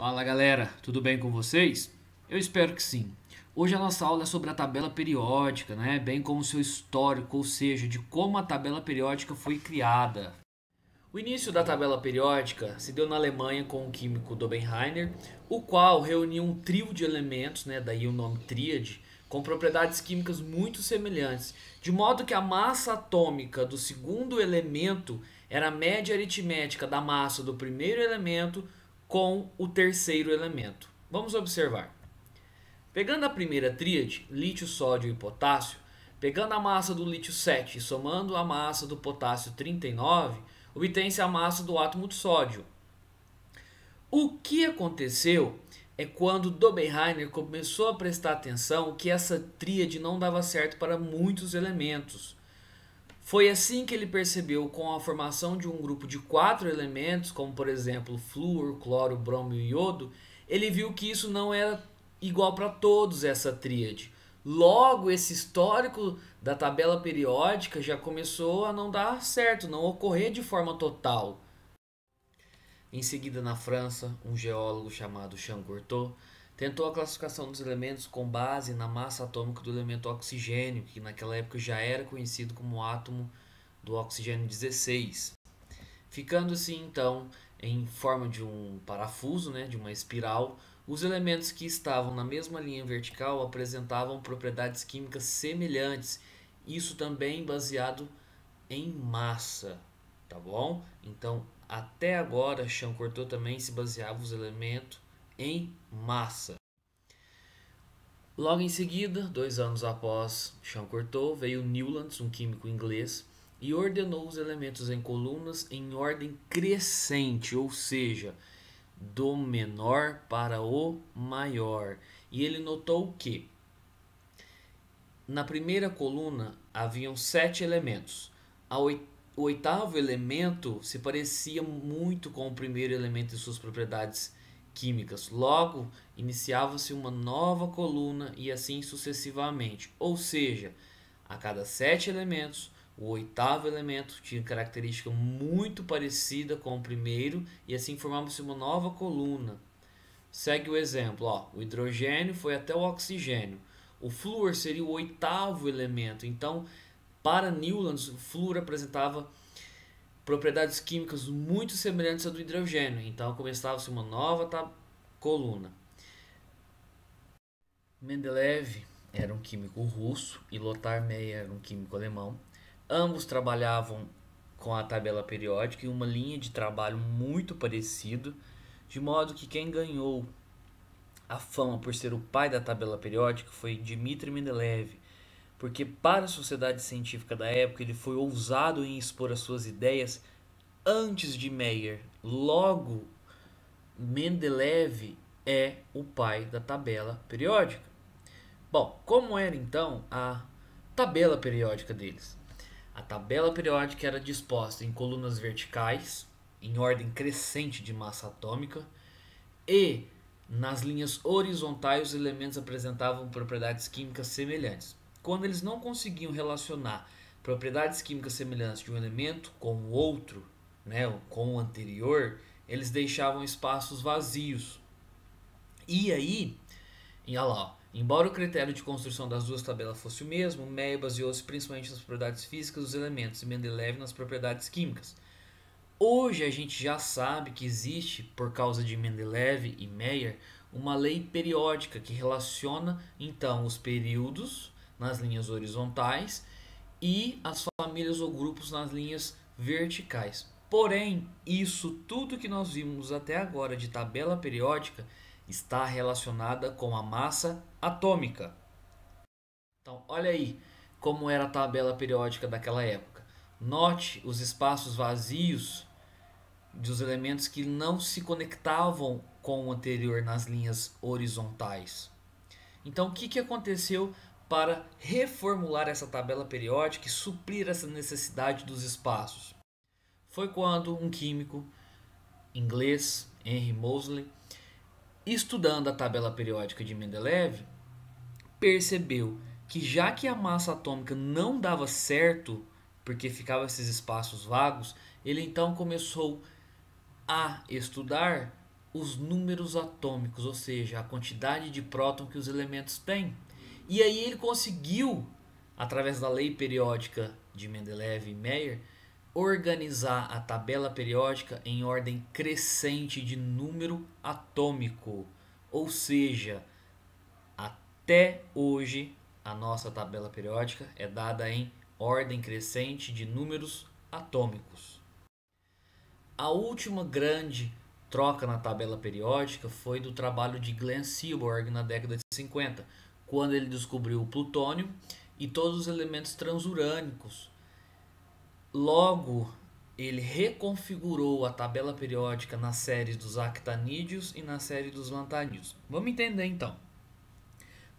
Fala galera, tudo bem com vocês? Eu espero que sim. Hoje a nossa aula é sobre a tabela periódica, né? bem como seu histórico, ou seja, de como a tabela periódica foi criada. O início da tabela periódica se deu na Alemanha com o químico Dobenheiner, o qual reuniu um trio de elementos, né? daí o nome tríade, com propriedades químicas muito semelhantes, de modo que a massa atômica do segundo elemento era a média aritmética da massa do primeiro elemento com o terceiro elemento. Vamos observar. Pegando a primeira tríade, lítio, sódio e potássio, pegando a massa do lítio 7 e somando a massa do potássio 39, obtém-se a massa do átomo de sódio. O que aconteceu é quando Dobereiner começou a prestar atenção que essa tríade não dava certo para muitos elementos. Foi assim que ele percebeu com a formação de um grupo de quatro elementos, como por exemplo flúor, cloro, bromo e iodo, ele viu que isso não era igual para todos essa tríade. Logo, esse histórico da tabela periódica já começou a não dar certo, não ocorrer de forma total. Em seguida, na França, um geólogo chamado Jean Courtot Tentou a classificação dos elementos com base na massa atômica do elemento oxigênio, que naquela época já era conhecido como átomo do oxigênio 16, ficando assim então em forma de um parafuso, né, de uma espiral, os elementos que estavam na mesma linha vertical apresentavam propriedades químicas semelhantes, isso também baseado em massa, tá bom? Então, até agora, Chancourt também se baseava os elementos em massa. Logo em seguida, dois anos após Jean Courtauld, veio Newlands, um químico inglês, e ordenou os elementos em colunas em ordem crescente, ou seja, do menor para o maior. E ele notou que na primeira coluna haviam sete elementos. O oitavo elemento se parecia muito com o primeiro elemento em suas propriedades químicas. Logo, iniciava-se uma nova coluna e assim sucessivamente. Ou seja, a cada sete elementos, o oitavo elemento tinha característica muito parecida com o primeiro e assim formava-se uma nova coluna. Segue o exemplo, ó, o hidrogênio foi até o oxigênio. O flúor seria o oitavo elemento. Então, para Newlands, o flúor apresentava propriedades químicas muito semelhantes à do hidrogênio, então começava-se uma nova coluna. Mendeleev era um químico russo e Lothar Meyer era um químico alemão. Ambos trabalhavam com a tabela periódica e uma linha de trabalho muito parecido, de modo que quem ganhou a fama por ser o pai da tabela periódica foi Dmitri Mendeleev, porque para a sociedade científica da época ele foi ousado em expor as suas ideias antes de Meyer. Logo, Mendeleev é o pai da tabela periódica. Bom, como era então a tabela periódica deles? A tabela periódica era disposta em colunas verticais, em ordem crescente de massa atômica, e nas linhas horizontais os elementos apresentavam propriedades químicas semelhantes. Quando eles não conseguiam relacionar propriedades químicas semelhantes de um elemento com o outro, né, com o anterior, eles deixavam espaços vazios. E aí, e olha lá, embora o critério de construção das duas tabelas fosse o mesmo, Meyer baseou-se principalmente nas propriedades físicas dos elementos e Mendeleev nas propriedades químicas. Hoje a gente já sabe que existe, por causa de Mendeleev e Meyer, uma lei periódica que relaciona então os períodos nas linhas horizontais e as famílias ou grupos nas linhas verticais. Porém, isso tudo que nós vimos até agora de tabela periódica está relacionada com a massa atômica. Então, olha aí como era a tabela periódica daquela época. Note os espaços vazios dos elementos que não se conectavam com o anterior nas linhas horizontais. Então, o que, que aconteceu para reformular essa tabela periódica e suprir essa necessidade dos espaços. Foi quando um químico inglês, Henry Moseley, estudando a tabela periódica de Mendeleev, percebeu que já que a massa atômica não dava certo, porque ficavam esses espaços vagos, ele então começou a estudar os números atômicos, ou seja, a quantidade de próton que os elementos têm. E aí ele conseguiu, através da lei periódica de Mendeleev e Meyer, organizar a tabela periódica em ordem crescente de número atômico. Ou seja, até hoje a nossa tabela periódica é dada em ordem crescente de números atômicos. A última grande troca na tabela periódica foi do trabalho de Glenn Seaborg na década de 50, quando ele descobriu o plutônio e todos os elementos transurânicos. Logo, ele reconfigurou a tabela periódica nas séries dos actanídeos e na série dos lantanídeos. Vamos entender então.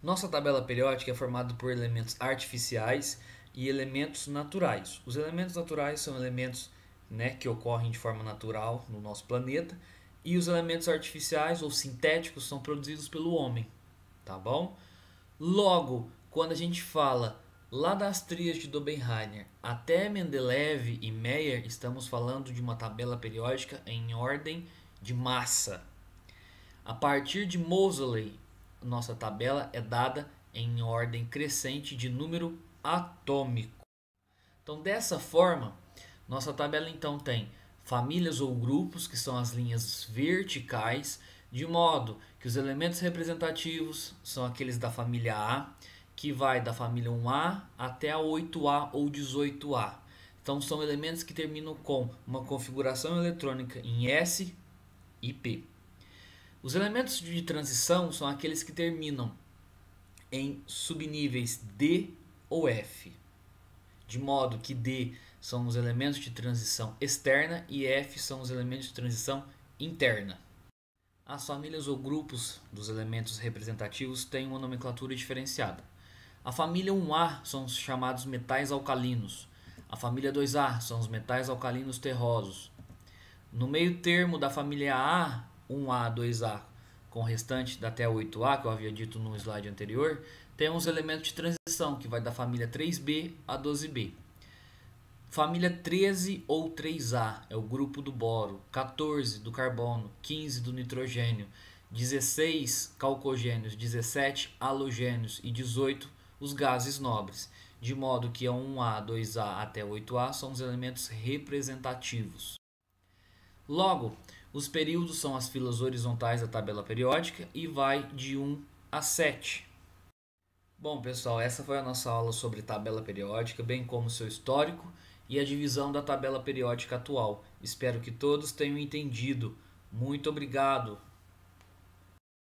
Nossa tabela periódica é formada por elementos artificiais e elementos naturais. Os elementos naturais são elementos né, que ocorrem de forma natural no nosso planeta e os elementos artificiais ou sintéticos são produzidos pelo homem, tá bom? Logo, quando a gente fala lá das trias de Dobenheimer até Mendeleev e Meyer, estamos falando de uma tabela periódica em ordem de massa. A partir de Moseley, nossa tabela é dada em ordem crescente de número atômico. Então, dessa forma, nossa tabela então tem famílias ou grupos, que são as linhas verticais, de modo que os elementos representativos são aqueles da família A, que vai da família 1A até a 8A ou 18A. Então são elementos que terminam com uma configuração eletrônica em S e P. Os elementos de transição são aqueles que terminam em subníveis D ou F. De modo que D são os elementos de transição externa e F são os elementos de transição interna. As famílias ou grupos dos elementos representativos têm uma nomenclatura diferenciada. A família 1A são os chamados metais alcalinos. A família 2A são os metais alcalinos terrosos. No meio termo da família A, 1A, 2A, com o restante da até 8A, que eu havia dito no slide anterior, temos elementos de transição, que vai da família 3B a 12B. Família 13 ou 3A é o grupo do boro, 14 do carbono, 15 do nitrogênio, 16 calcogênios, 17 halogênios e 18 os gases nobres, de modo que a 1A, 2A até 8A são os elementos representativos. Logo, os períodos são as filas horizontais da tabela periódica e vai de 1 a 7. Bom, pessoal, essa foi a nossa aula sobre tabela periódica, bem como seu histórico e a divisão da tabela periódica atual. Espero que todos tenham entendido. Muito obrigado!